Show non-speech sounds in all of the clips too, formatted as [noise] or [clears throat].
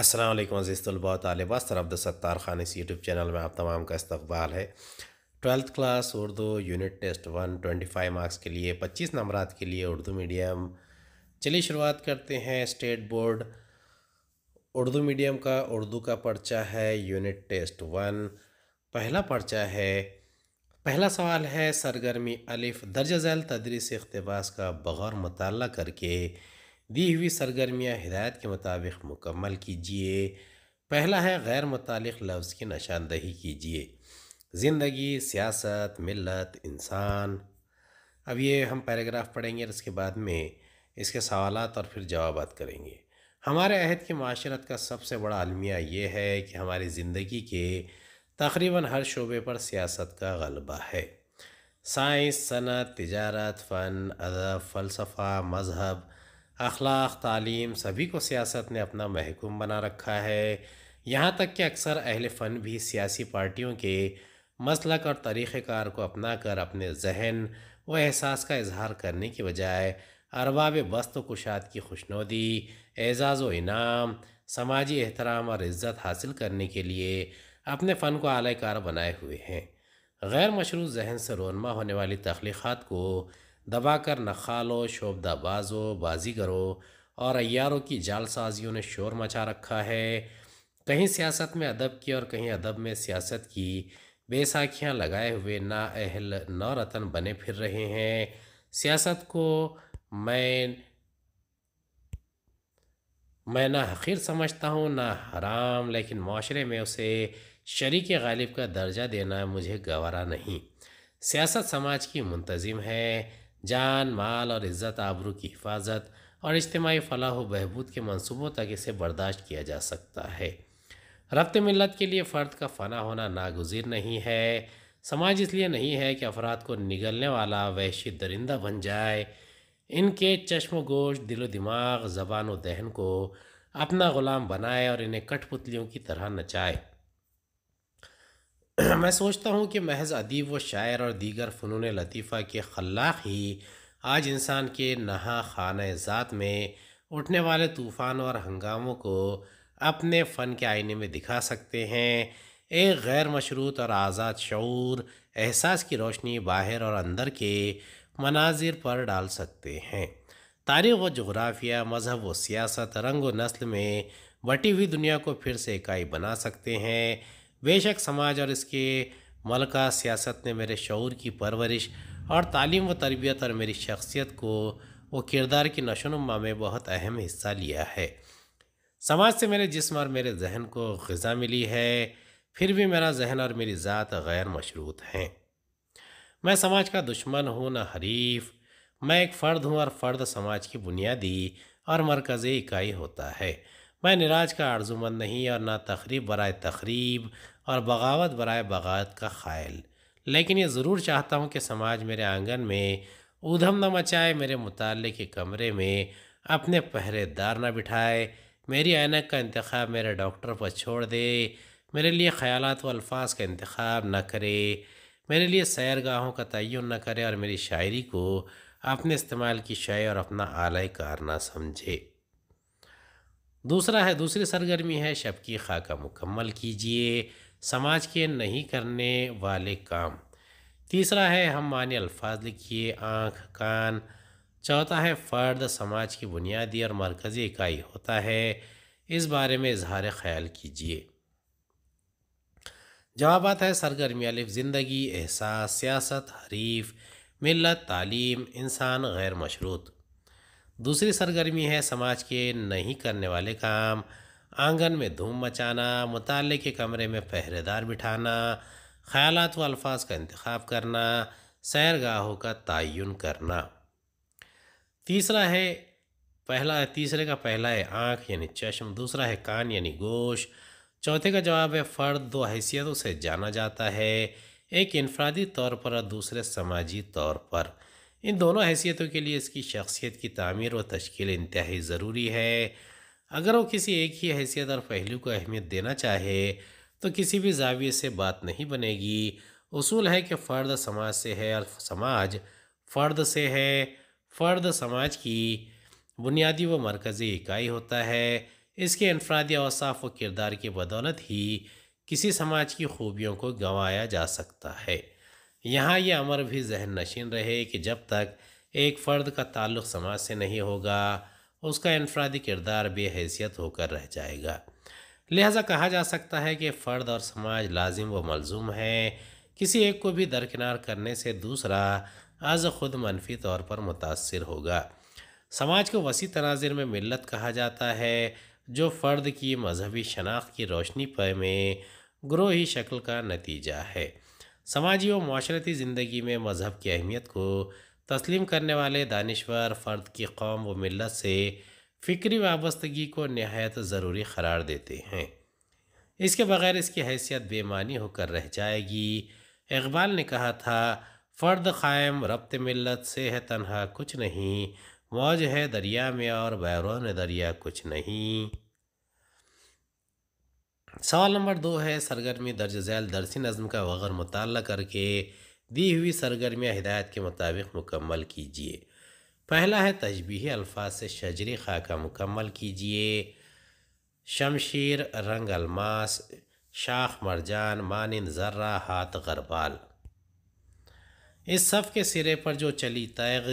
असलम अज़ीज़ तलबा तालबा सत्तार खान इस YouTube channel में आप तमाम का इस्तबाल है twelfth class Urdu unit test one twenty five marks के लिए पच्चीस नंबर के लिए उर्दू मीडियम चलिए शुरुआत करते हैं स्टेट बोर्ड उर्दू मीडियम का उर्दू का पर्चा है यूनिट टेस्ट वन पहला पर्चा है पहला सवाल है सरगर्मी अलिफ दर्ज झैल तदरीस अकतबास का बग़ौर मताल करके दी हुई सरगर्मियाँ हिदायत के मुताबिक मुकम्मल कीजिए पहला है गैर मुतल लफ्ज़ की निशानदही कीजिए ज़िंदगी सियासत मिलत इंसान अब ये हम पैराग्राफ पढ़ेंगे और इसके बाद में इसके सवाल और फिर जवाब करेंगे हमारे अहद की माशरत का सबसे बड़ा अलमिया ये है कि हमारी ज़िंदगी के तकरीबन हर शोबे पर सियासत का गलबा है साइंस सनत तजारत फ़न अदब फ़लसफ़ा मज़हब अखलाक तालीम सभी को सियासत ने अपना महकुम बना रखा है यहाँ तक कि अक्सर अहल फ़न भी सियासी पार्टियों के मसलक और तरीक़ार को अपना कर अपने जहन व एहसास का इजहार करने की बजाय अरबाब बस्त कुशात की खुशनोदी एजाज़ व इनाम समाजी एहतराम और इज़्ज़त हासिल करने के लिए अपने फ़न को आलाकार बनाए हुए हैं गैर मशरू जहन से रोनमा होने वाली तख्लीक़ात को दबाकर नखालों शोबदाबाजों बाजीगरों और अयारों की जालसाजियों ने शोर मचा रखा है कहीं सियासत में अदब की और कहीं अदब में सियासत की बेसाखियाँ लगाए हुए ना अहल नौ रतन बने फिर रहे हैं सियासत को मैं मैं ना हकीर समझता हूँ ना हराम लेकिन माशरे में उसे शरीक गालिब का दर्जा देना मुझे गवारा नहीं सियासत समाज की मुंतज़िम है जान माल और इज़्ज़त आबरू की हिफाजत और इज्तमाही फलाह व बहबूद के मनसूबों तक इसे बर्दाश्त किया जा सकता है रब्त मिलत के लिए फ़र्द का फना होना नागजिर नहीं है समाज इसलिए नहीं है कि अफराद को निगलने वाला वहशी दरिंदा बन जाए इनके चश्म गोश दिलो दिमाग जबान व दहन को अपना ग़ुलाम बनाए और इन्हें कठपुतलियों की तरह नचाए [clears throat] मैं सोचता हूँ कि महज अदीब व शायर और दीगर फ़नून लतीफ़ा के खलाक ही आज इंसान के नहा खान ज़ात में उठने वाले तूफ़ान और हंगामों को अपने फ़न के आईने में दिखा सकते हैं एक गैर मशरूत और आज़ाद शूर एहसास की रोशनी बाहर और अंदर के मनाजिर पर डाल सकते हैं तारीख व जग्राफिया मज़हब व सियासत रंग व नस्ल में बटी हुई दुनिया को फिर से इकाई बना सकते हैं बेशक समाज और इसके मलका सियासत ने मेरे शौर की परवरिश और तालीम व तरबियत और मेरी शख्सियत को वो किरदार की नशोनुमा में बहुत अहम हिस्सा लिया है समाज से मेरे जिसम और मेरे जहन को गज़ा मिली है फिर भी मेरा जहन और मेरी ज़ात गैर मशरूत हैं मैं समाज का दुश्मन हूँ न हरीफ मैं एक फ़र्द हूँ और फ़र्द समाज की बुनियादी और मरकज़ी इकाई होता है मैं निराज का आर्जुमंद नहीं और ना तकरीब बरए तकरीब और बगावत बरए बगावत का ख़ायल लेकिन ये ज़रूर चाहता हूँ कि समाज मेरे आंगन में ऊधम न मचाए मेरे मुताले के कमरे में अपने पहरेदार न बिठाए मेरी ऐनक का इंतखब मेरे डॉक्टर पर छोड़ दे मेरे लिए ख़्याल व अल्फाज का इंतखब न करे मेरे लिए सैरगाहों का तयन न करे और मेरी शायरी को अपने इस्तेमाल की शय और अपना आलय कार ना समझे दूसरा है दूसरी सरगर्मी है शब की खा का मुकम्मल कीजिए समाज के नहीं करने वाले काम तीसरा है हम मान्य अल्फाज लिखिए आँख कान चौथा है फ़र्द समाज की बुनियादी और मरकज़ी इकाई होता है इस बारे में इजहार ख्याल कीजिए जवाब है सरगर्मी अलिफ ज़िंदगी एहसास सियासत हरीफ मिलत तालीम इंसान गैर मशरूत दूसरी सरगर्मी है समाज के नहीं करने वाले काम आंगन में धूम मचाना मुताले के कमरे में पहरेदार बिठाना ख्याल व अल्फाज का इंतखब करना सैरगाहों का तयन करना तीसरा है पहला है तीसरे का पहला है आँख यानी चश्म दूसरा है कान यानी गोश चौथे का जवाब है फ़र्द दो हैसियतों से जाना जाता है एक इनफरादी तौर पर और दूसरे समाजी तौर पर इन दोनों हैसियतों के लिए इसकी शख्सियत की तमीर व तश्ील इंतहाई ज़रूरी है अगर वो किसी एक ही हैसियत और पहलू को अहमियत देना चाहे तो किसी भी जाविये से बात नहीं बनेगी उसूल है कि फ़र्द समाज से है और समाज फ़र्द से है फ़र्द समाज की बुनियादी व मरकज़ी इकाई होता है इसके इनफरादी अवसाफ व किरदार की बदौलत ही किसी समाज की खूबियों को गंवाया जा सकता है यहाँ यह अमर भी जहन नशीन रहे कि जब तक एक फ़र्द का ताल्लुक़ समाज से नहीं होगा उसका इनफरादी किरदार बेहैसियत होकर रह जाएगा लिहाजा कहा जा सकता है कि फ़र्द और समाज लाजिम व मलजूम हैं किसी एक को भी दरकिनार करने से दूसरा आज खुद मनफी तौर पर मुतासर होगा समाज को वसी तनाजिर में मिलत कहा जाता है जो फ़र्द की मजहबी शनाख्त की रोशनी पर में ग्रोही शक्ल का नतीजा है समाजी व माशरती ज़िंदगी में मज़हब की अहमियत को तस्लीम करने वाले दानश्वर फ़र्द की कौम व मिलत से फ़िक्री वाबस्तगी को नहायत ज़रूरी करार देते हैं इसके बगैर इसकी हैसियत बेमानी होकर रह जाएगी इकबाल ने कहा था फ़र्द क़ायम रब्त मिलत से है तनहा कुछ नहीं मौज है दरिया में और बैरोन दरिया कुछ नहीं सवाल नंबर दो है सरगर्मी दर्ज झैल दरसी नज़म का वगैरह मुताल करके दी हुई सरगर्मियाँ हिदायत के मुताबिक मुकम्मल कीजिए पहला है तजबी अल्फाज से शजर खा का मुकम्मल कीजिए शमशीर रंग अलमास शाख मरजान मानंद जर्रा हाथ गरबाल इस सफ़ के सिरे पर जो चली तैग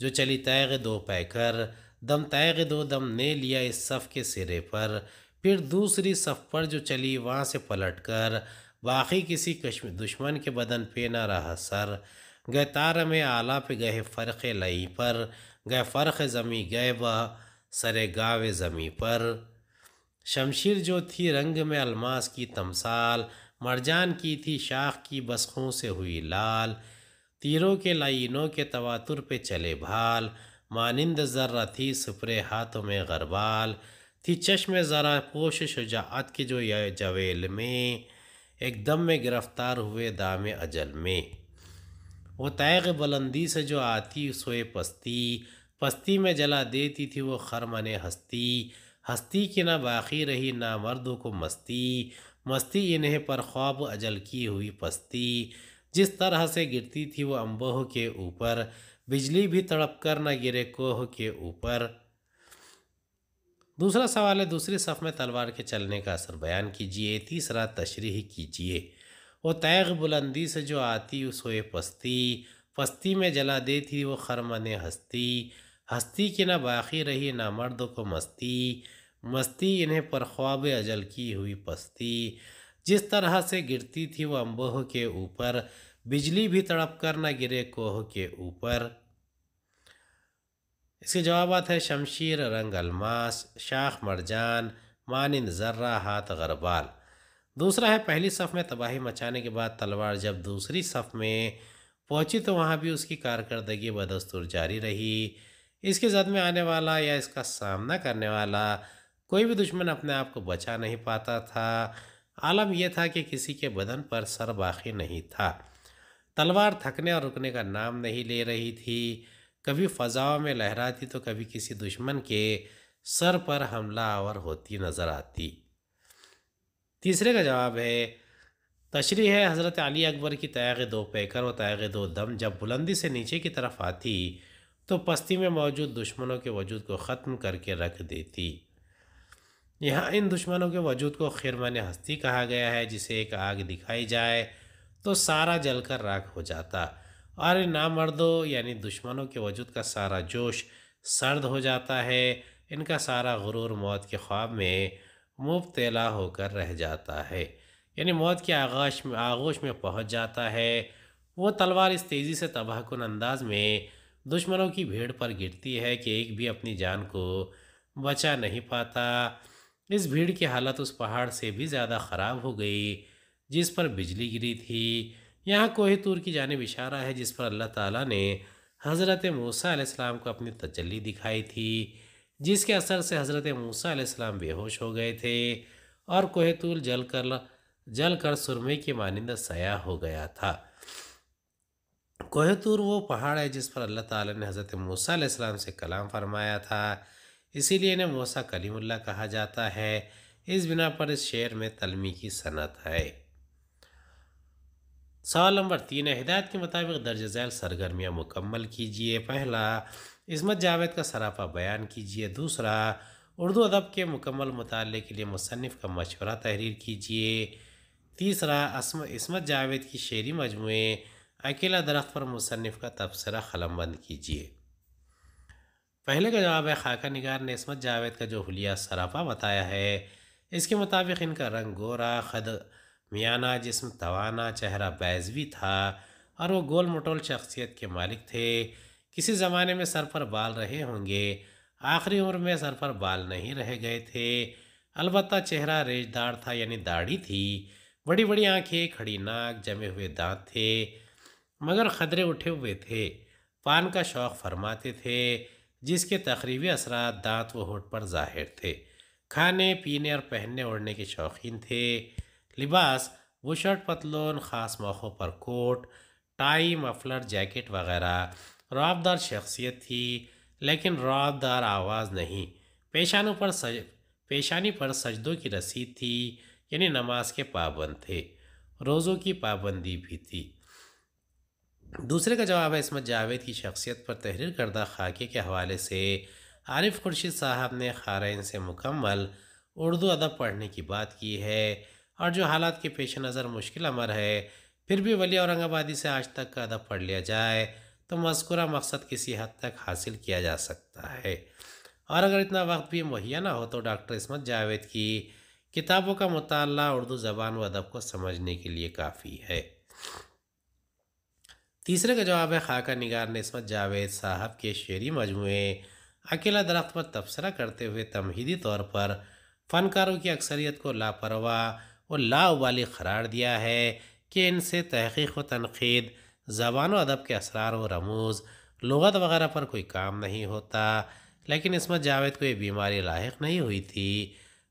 जो चली तैग दो पैकर दम तैग दो दम ने लिया इस सफ़ के सिरे पर फिर दूसरी सफ़ पर जो चली वहाँ से पलट कर बाकी किसी दुश्मन के बदन पे न रहा सर गए तार में आला पे गए फ़र्क़ लई पर गए फ़र्क़ ज़मी गए व सरे गावे ज़मी पर शमशीर जो थी रंग में अलमास की तमसाल मरजान की थी शाख की बसखों से हुई लाल तीरों के लाइनों के तवातुर पे चले भाल मानिंद जर्रा थी सुपरे हाथों में गरबाल थी चश्म ज़रा पोश शुजात के जो जवेल में एकदम में गिरफ्तार हुए दाम अजल में वो तैग बुलंदी से जो आती सोए पस्ती पस्ती में जला देती थी वो खरमन हस्ती हस्ती की ना बाकी रही ना मर्दों को मस्ती मस्ती इन्हें पर ख्वाब अजल की हुई पस्ती जिस तरह से गिरती थी वो अम्बोह के ऊपर बिजली भी तड़प कर न गिरे कोह के ऊपर दूसरा सवाल है दूसरे सफ़ में तलवार के चलने का असर बयान कीजिए तीसरा तशरी कीजिए वो तैग बुलंदी से जो आती उस सोए पस्ती पस्ती में जला देती वो खरमन हस्ती हस्ती की ना बाकी रही ना मर्द को मस्ती मस्ती इन्हें पर ख्वाब अजल की हुई पस्ती जिस तरह से गिरती थी वो अम्बोह के ऊपर बिजली भी तड़प कर ना गिरे कोह के ऊपर इसके जवाब है शमशीर रंग अलमास शाख मरजान मानंद जर्रा हाथ गरबाल दूसरा है पहली सफ़ में तबाही मचाने के बाद तलवार जब दूसरी सफ़ में पहुंची तो वहाँ भी उसकी कारकर्दगी बदस्तूर जारी रही इसके जद में आने वाला या इसका सामना करने वाला कोई भी दुश्मन अपने आप को बचा नहीं पाता था आलम यह था कि किसी के बदन पर सर बाकी नहीं था तलवार थकने और रुकने का नाम नहीं ले रही थी कभी फ़जाओं में लहराती तो कभी किसी दुश्मन के सर पर हमला आवर होती नज़र आती तीसरे का जवाब है तशरी है हज़रत अली अकबर की तयाग दो पैकर व तयाग दो दम जब बुलंदी से नीचे की तरफ आती तो पस्ती में मौजूद दुश्मनों के वजूद को ख़त्म करके रख देती यहाँ इन दुश्मनों के वजूद को खिरमन हस्ती कहा गया है जिसे एक आग दिखाई जाए तो सारा जलकर राख हो जाता ना नामर्दों यानी दुश्मनों के वजूद का सारा जोश सर्द हो जाता है इनका सारा गुरूर मौत के ख्वाब में मुबतला होकर रह जाता है यानी मौत के आगाश में आगोश में पहुंच जाता है वो तलवार इस तेज़ी से तबाहकुन अंदाज में दुश्मनों की भीड़ पर गिरती है कि एक भी अपनी जान को बचा नहीं पाता इस भीड़ की हालत उस पहाड़ से भी ज़्यादा ख़राब हो गई जिस पर बिजली गिरी थी यहाँ तूर की जानब इशारा है जिस पर अल्लाह ताला ने हज़रत मूसा को अपनी तजली दिखाई थी जिसके असर से हज़रत मूसा बेहोश हो गए थे और तूर जल कर जल कर सुरमे के मानंद सया हो गया था कोहतूर वो पहाड़ है जिस पर अल्लाह ताला ने हज़रत मूसा से कलाम फरमाया था इसीलिए इन्हें मूसा कलीमुल्ला कहा जाता है इस बिना पर इस शेर में तलमी की सनत है सवाल नंबर तीन है हिदायत के मुताबिक दर्ज झैल सरगर्मियाँ मुकम्मल कीजिए पहला इसमत जावेद का सराफा बयान कीजिए दूसरा उर्दू अदब के मुकम्मल मुताले के लिए मुसनफ़ का मशवरा तहरीर कीजिए तीसरा इसमत जावेद की शेरी मजमू अकेला दरख्त पर मुसनफ़ का तबसरा बंद कीजिए पहले का जवाब है खाका निगार ने इसमत जावेद का जो हलिया सराफा बताया है इसके मुताबिक इनका रंग गोरा खद मियाना जिसम तवाना चेहरा बैजवी था और वो गोल मटोल शख्सियत के मालिक थे किसी ज़माने में सर पर बाल रहे होंगे आखिरी उम्र में सर पर बाल नहीं रह गए थे अलबत् चेहरा रेजदार था यानी दाढ़ी थी बड़ी बड़ी आँखें खड़ी नाक जमे हुए दांत थे मगर खदरे उठे हुए थे पान का शौक़ फरमाते थे जिसके तकरीबी असरा दांत व होठ पर जाहिर थे खाने पीने और पहनने ओढ़ने के शौकीन थे लिबास वो शर्ट पतलून ख़ास मौक़ों पर कोट टाई मफलर जैकेट वगैरह रौबदार शख्सियत थी लेकिन रौबदार आवाज़ नहीं पेशानों पर सज पेशानी पर सजदों की रसीद थी यानी नमाज के पाबंद थे रोज़ों की पाबंदी भी थी दूसरे का जवाब है इसमत जावेद की शख्सियत पर तहरीर करदा खाके के हवाले से आरिफ खुर्शीद साहब ने खारन से मुकम्मल उर्दू अदब पढ़ने की बात की है और जो हालात के पेश नज़र मुश्किल अमर है फिर भी वली औरंगाबादी से आज तक का अदब पढ़ लिया जाए तो मस्कुरा मकसद किसी हद तक हासिल किया जा सकता है और अगर इतना वक्त भी मुहैया ना हो तो डॉक्टर इसमत जावेद की किताबों का मताल उर्दू ज़बान व अदब को समझने के लिए काफ़ी है तीसरे का जवाब है खाका निगार ने इसमत जावेद साहब के शेरी मजमू अकेला दरख्त पर तबसरा करते हुए तमहीदी तौर पर फ़नकारों की अक्सरियत को लापरवाह और लाव वाली करार दिया है कि इनसे तहकीक व तनकीद जबान अदब के असरार व रमूज़ लगत वगैरह पर कोई काम नहीं होता लेकिन इसमें जावेद को ये बीमारी लाक नहीं हुई थी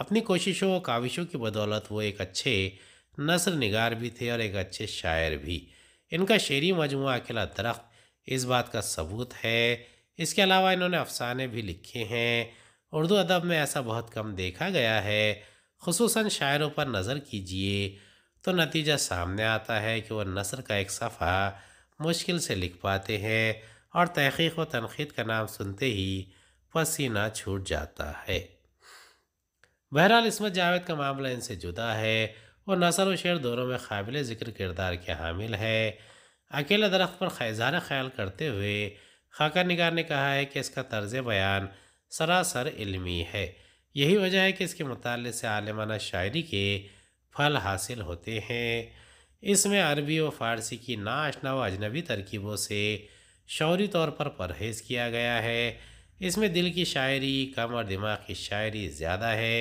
अपनी कोशिशों व काविशों की बदौलत वो एक अच्छे नसर निगार भी थे और एक अच्छे शायर भी इनका शेरी मजमू अकेला दरख्त इस बात का सबूत है इसके अलावा इन्होंने अफसाने भी लिखे हैं उर्दू अदब में ऐसा बहुत कम देखा गया है खसूस शायरों पर नज़र कीजिए तो नतीजा सामने आता है कि वह नसर का एक सफ़ा मुश्किल से लिख पाते हैं और तहकीक व तनखीद का नाम सुनते ही पसीना छूट जाता है बहरहाल इसमत जावेद का मामला इनसे जुदा है वो नसर व शेर दोनों में काबिल ज़िक्र किरदार के हामिल है अकेले दरख्त पर खैजाना ख्याल करते हुए खाका निगार ने कहा है कि इसका तर्ज बयान सरासर इलमी है यही वजह है कि इसके मुताले से आलमाना शायरी के फल हासिल होते हैं इसमें अरबी व फ़ारसी की नाशना व अजनबी तरकीबों से शौरी तौर पर परहेज़ किया गया है इसमें दिल की शायरी कम और दिमाग की शायरी ज़्यादा है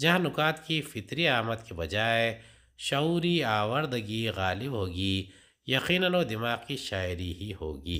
जहाँ नुकात की फितरी आमद के बजाय शौरी आवर्दगी गालिब होगी यकीनन दिमाग की शायरी ही होगी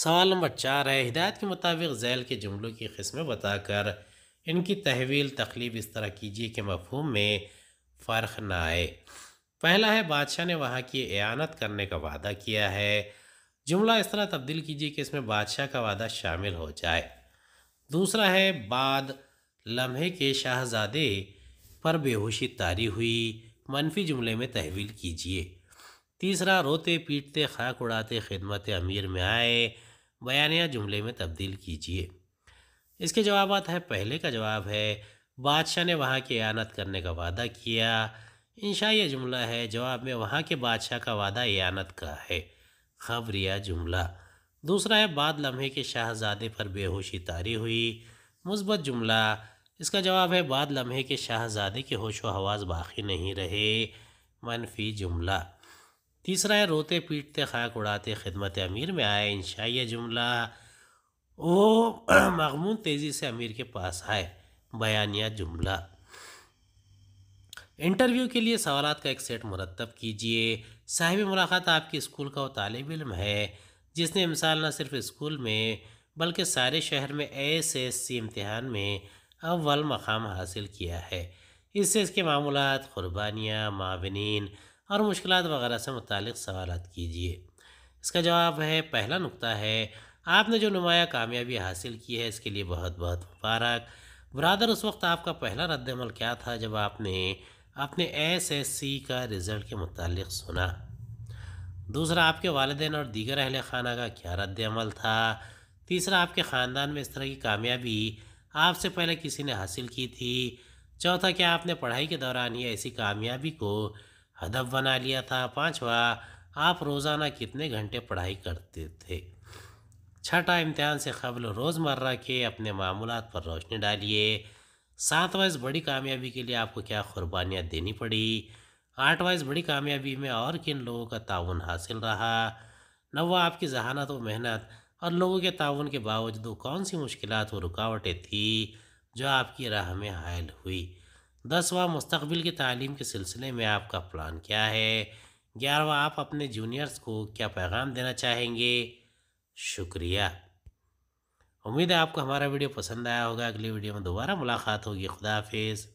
सवाल नंबर चार है हिदायत के मुताबिक जैल के जुमलों की किस्में बताकर इनकी तहवील तकलीफ इस तरह कीजिए कि मफहम में फ़र्क ना आए पहला है बादशाह ने वहाँ की एानत करने का वादा किया है जुमला इस तरह तब्दील कीजिए कि इसमें बादशाह का वादा शामिल हो जाए दूसरा है बाद लम्हे के शाहजादे पर बेहोशी तारी हुई मनफी जुमले में तहवील कीजिए तीसरा रोते पीटते खाक उड़ाते खिदमत अमीर में आए बयानिया जुमले में तब्दील कीजिए इसके जवाब है पहले का जवाब है बादशाह ने वहाँ की एनत करने का वादा किया इनशा यह जुमला है जवाब में वहाँ के बादशाह का वादा एनत का है या जुमला दूसरा है बाद लम्हे के शाहजादे पर बेहोशी तारी हुई मुस्बत जुमला इसका जवाब है बाद लम्हे के शाहजादे के होशो हवास बाकी नहीं रहे मनफी जुमला तीसरा है रोते पीटते खाक उड़ाते खिदमत अमीर में आए इंशा जुमला वो [clears throat] मगमून तेज़ी से अमीर के पास आए बयानिया जुमला इंटरव्यू के लिए सवाल का एक सेट मुरतब कीजिए साहिब मुलाकात आपके स्कूल का वो तालब इम है जिसने मिसाल न सिर्फ स्कूल में बल्कि सारे शहर में एस एस सी इम्तहान में अव्वल मकाम हासिल किया है इससे इसके मामूलत क़ुरबानियाँ माविन और मुश्किल वगैरह से मुतल सवाल कीजिए इसका जवाब है पहला नुकता है आपने जो नुमाया कामयाबी हासिल की है इसके लिए बहुत बहुत मुबारक बरदर उस वक्त आपका पहला रद्दमल क्या था जब आपने अपने एस एस सी का रिज़ल्ट के मुतल सुना दूसरा आपके वालदेन और दीगर अहल खाना का क्या रद्दमल था तीसरा आपके ख़ानदान में इस तरह की कामयाबी आपसे पहले किसी ने हासिल की थी चौथा क्या आपने पढ़ाई के दौरान ही ऐसी कामयाबी को हदफ बना लिया था पांचवा आप रोज़ाना कितने घंटे पढ़ाई करते थे छठा इम्तहान से कबल रोज़मर्रा के अपने मामूल पर रोशनी डालिए सातवा इस बड़ी कामयाबी के लिए आपको क्या कुर्बानियाँ देनी पड़ी आठवा इस बड़ी कामयाबी में और किन लोगों का ताउन हासिल रहा नवा आपकी जहानत व मेहनत और लोगों के ताउन के बावजूद कौन सी मुश्किल व रुकावटें थी जो आपकी राह में हायल हुई दसवा मुस्तबिल की तालीम के सिलसिले में आपका प्लान क्या है ग्यारहवा आप अपने जूनियर्स को क्या पैगाम देना चाहेंगे शुक्रिया उम्मीद है आपको हमारा वीडियो पसंद आया होगा अगली वीडियो में दोबारा मुलाकात होगी खुदा हाफिज़